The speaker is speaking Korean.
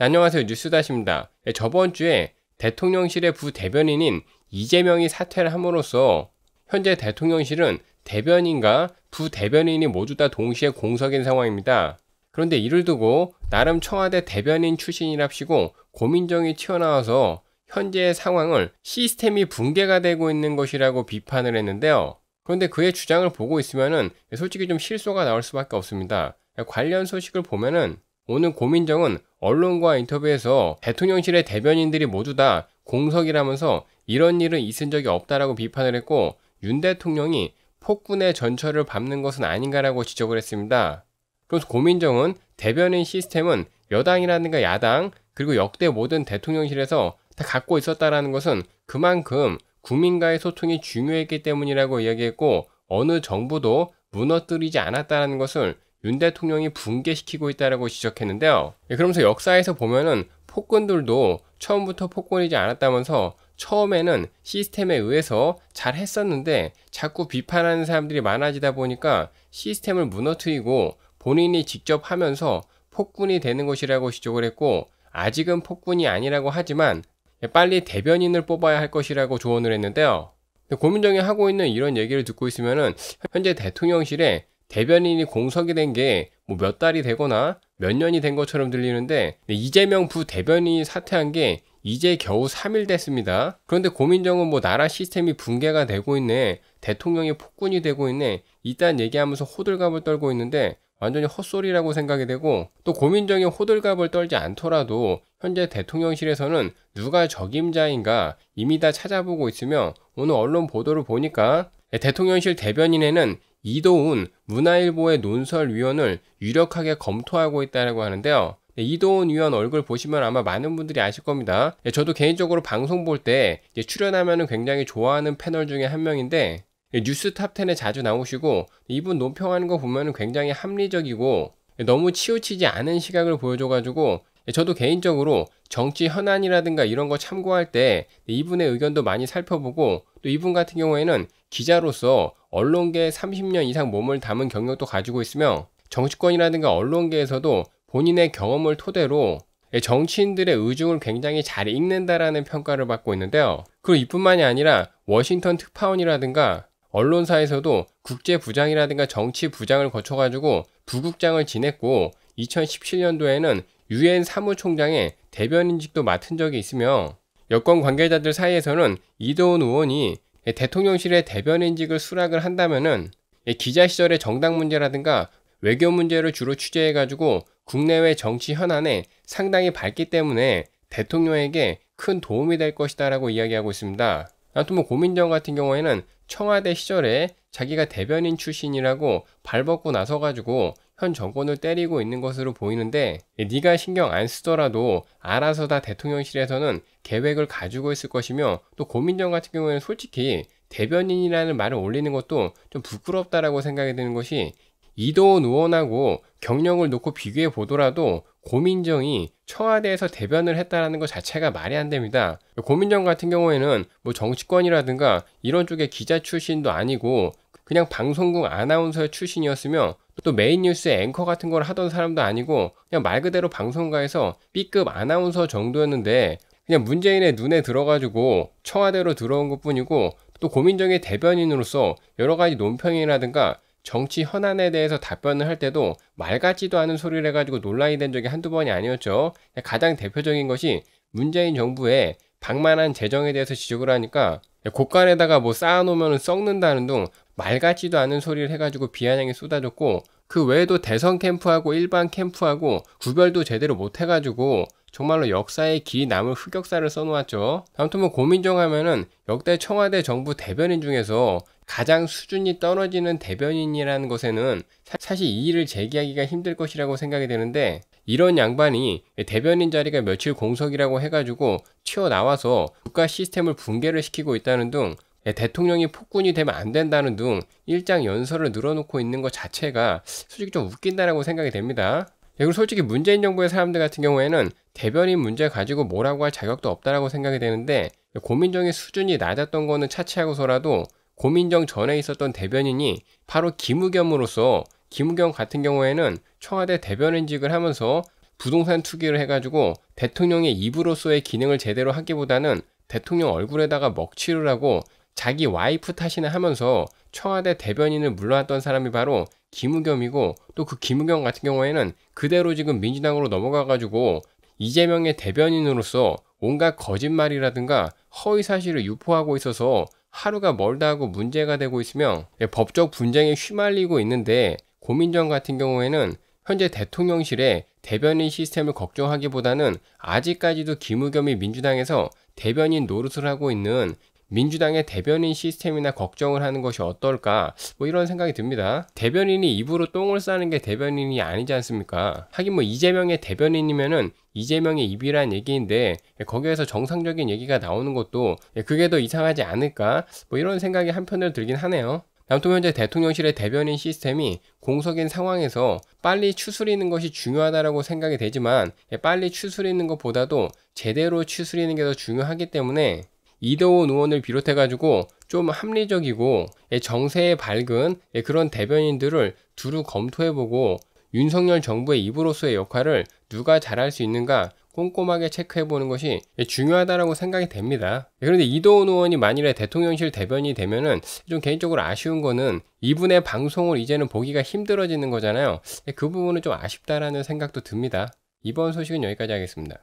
네, 안녕하세요. 뉴스다십니다. 네, 저번 주에 대통령실의 부대변인인 이재명이 사퇴를 함으로써 현재 대통령실은 대변인과 부대변인이 모두 다 동시에 공석인 상황입니다. 그런데 이를 두고 나름 청와대 대변인 출신이랍시고 고민정이 튀어나와서 현재의 상황을 시스템이 붕괴가 되고 있는 것이라고 비판을 했는데요. 그런데 그의 주장을 보고 있으면 솔직히 좀 실소가 나올 수밖에 없습니다. 네, 관련 소식을 보면은 오늘 고민정은 언론과 인터뷰에서 대통령실의 대변인들이 모두 다 공석이라면서 이런 일은 있은 적이 없다라고 비판을 했고 윤 대통령이 폭군의 전철을 밟는 것은 아닌가라고 지적을 했습니다. 그래서 고민정은 대변인 시스템은 여당이라든가 야당 그리고 역대 모든 대통령실에서 다 갖고 있었다라는 것은 그만큼 국민과의 소통이 중요했기 때문이라고 이야기했고 어느 정부도 무너뜨리지 않았다는 것을 윤 대통령이 붕괴시키고 있다라고 지적했는데요. 예, 그러면서 역사에서 보면은 폭군들도 처음부터 폭군이지 않았다면서 처음에는 시스템에 의해서 잘 했었는데 자꾸 비판하는 사람들이 많아지다 보니까 시스템을 무너뜨리고 본인이 직접 하면서 폭군이 되는 것이라고 지적을 했고 아직은 폭군이 아니라고 하지만 예, 빨리 대변인을 뽑아야 할 것이라고 조언을 했는데요. 고민정이 하고 있는 이런 얘기를 듣고 있으면 현재 대통령실에 대변인이 공석이 된 게 뭐 몇 달이 되거나 몇 년이 된 것처럼 들리는데 이재명 부 대변인이 사퇴한 게 이제 겨우 3일 됐습니다. 그런데 고민정은 뭐 나라 시스템이 붕괴가 되고 있네. 대통령이 폭군이 되고 있네. 이딴 얘기하면서 호들갑을 떨고 있는데 완전히 헛소리라고 생각이 되고 또 고민정이 호들갑을 떨지 않더라도 현재 대통령실에서는 누가 적임자인가 이미 다 찾아보고 있으며 오늘 언론 보도를 보니까 대통령실 대변인에는 이도훈 문화일보의 논설위원을 유력하게 검토하고 있다고 하는데요. 네, 이도훈 위원 얼굴 보시면 아마 많은 분들이 아실 겁니다. 네, 저도 개인적으로 방송 볼 때 출연하면 굉장히 좋아하는 패널 중에 한 명인데 네, 뉴스 탑10에 자주 나오시고 이분 논평하는 거 보면 굉장히 합리적이고 너무 치우치지 않은 시각을 보여줘가지고 저도 개인적으로 정치 현안이라든가 이런 거 참고할 때 이분의 의견도 많이 살펴보고 또 이분 같은 경우에는 기자로서 언론계에 30년 이상 몸을 담은 경력도 가지고 있으며 정치권이라든가 언론계에서도 본인의 경험을 토대로 예, 정치인들의 의중을 굉장히 잘 읽는다라는 평가를 받고 있는데요. 그리고 이뿐만이 아니라 워싱턴 특파원이라든가 언론사에서도 국제부장이라든가 정치부장을 거쳐가지고 부국장을 지냈고 2017년도에는 유엔 사무총장의 대변인직도 맡은 적이 있으며 여권 관계자들 사이에서는 이도훈 의원이 예, 대통령실의 대변인직을 수락을 한다면은 예, 기자 시절의 정당 문제라든가 외교 문제를 주로 취재해가지고 국내외 정치 현안에 상당히 밝기 때문에 대통령에게 큰 도움이 될 것이다라고 이야기하고 있습니다. 아무튼 뭐 고민정 같은 경우에는 청와대 시절에 자기가 대변인 출신이라고 발벗고 나서가지고 현 정권을 때리고 있는 것으로 보이는데 네가 예, 신경 안 쓰더라도 알아서 다 대통령실에서는 계획을 가지고 있을 것이며 또 고민정 같은 경우에는 솔직히 대변인이라는 말을 올리는 것도 좀 부끄럽다라고 생각이 드는 것이 이도훈 의원하고 경력을 놓고 비교해 보더라도 고민정이 청와대에서 대변을 했다라는 것 자체가 말이 안 됩니다. 고민정 같은 경우에는 뭐 정치권이라든가 이런 쪽에 기자 출신도 아니고 그냥 방송국 아나운서 출신이었으며 또 메인 뉴스의 앵커 같은 걸 하던 사람도 아니고 그냥 말 그대로 방송가에서 B급 아나운서 정도였는데 그냥 문재인의 눈에 들어가지고 청와대로 들어온 것 뿐이고 또 고민정의 대변인으로서 여러 가지 논평이라든가 정치 현안에 대해서 답변을 할 때도 말 같지도 않은 소리를 해가지고 논란이 된 적이 한두 번이 아니었죠. 가장 대표적인 것이 문재인 정부의 방만한 재정에 대해서 지적을 하니까 곳간에다가 뭐 쌓아놓으면 썩는다는 둥말 같지도 않은 소리를 해가지고 비아냥이 쏟아졌고 그 외에도 대선 캠프하고 일반 캠프하고 구별도 제대로 못 해가지고 정말로 역사에 기 남을 흑역사를 써놓았죠. 아무튼 뭐 고민정 하면은 역대 청와대 정부 대변인 중에서 가장 수준이 떨어지는 대변인이라는 것에는 사실 이의를 제기하기가 힘들 것이라고 생각이 되는데 이런 양반이 대변인 자리가 며칠 공석이라고 해가지고 튀어나와서 국가 시스템을 붕괴를 시키고 있다는 등 예, 대통령이 폭군이 되면 안 된다는 등 일장 연설을 늘어놓고 있는 것 자체가 솔직히 좀 웃긴다라고 생각이 됩니다. 예, 그리고 솔직히 문재인 정부의 사람들 같은 경우에는 대변인 문제 가지고 뭐라고 할 자격도 없다라고 생각이 되는데 고민정의 수준이 낮았던 거는 차치하고서라도 고민정 전에 있었던 대변인이 바로 김우겸으로서 김우겸 같은 경우에는 청와대 대변인직을 하면서 부동산 투기를 해가지고 대통령의 입으로서의 기능을 제대로 하기보다는 대통령 얼굴에다가 먹칠을 하고 자기 와이프 탓이나 하면서 청와대 대변인을 물러났던 사람이 바로 김우겸이고 또 그 김우겸 같은 경우에는 그대로 지금 민주당으로 넘어가가지고 이재명의 대변인으로서 온갖 거짓말이라든가 허위사실을 유포하고 있어서 하루가 멀다 하고 문제가 되고 있으며 예, 법적 분쟁에 휘말리고 있는데 고민정 같은 경우에는 현재 대통령실에 대변인 시스템을 걱정하기보다는 아직까지도 김우겸이 민주당에서 대변인 노릇을 하고 있는 민주당의 대변인 시스템이나 걱정을 하는 것이 어떨까 뭐 이런 생각이 듭니다. 대변인이 입으로 똥을 싸는 게 대변인이 아니지 않습니까? 하긴 뭐 이재명의 대변인이면은 이재명의 입이란 얘기인데 거기에서 정상적인 얘기가 나오는 것도 예, 그게 더 이상하지 않을까 뭐 이런 생각이 한편으로 들긴 하네요. 남무튼 현재 대통령실의 대변인 시스템이 공석인 상황에서 빨리 추스리는 것이 중요하다라고 생각이 되지만 예, 빨리 추스리는 것보다도 제대로 추스리는 게 더 중요하기 때문에 이도원 의원을 비롯해가지고 좀 합리적이고 예, 정세에 밝은 예, 그런 대변인들을 두루 검토해보고 윤석열 정부의 입으로서의 역할을 누가 잘할 수 있는가 꼼꼼하게 체크해보는 것이 예, 중요하다라고 생각이 됩니다. 그런데 이도훈 의원이 만일에 대통령실 대변이 되면은 좀 개인적으로 아쉬운 거는 이분의 방송을 이제는 보기가 힘들어지는 거잖아요. 그 부분은 좀 아쉽다라는 생각도 듭니다. 이번 소식은 여기까지 하겠습니다.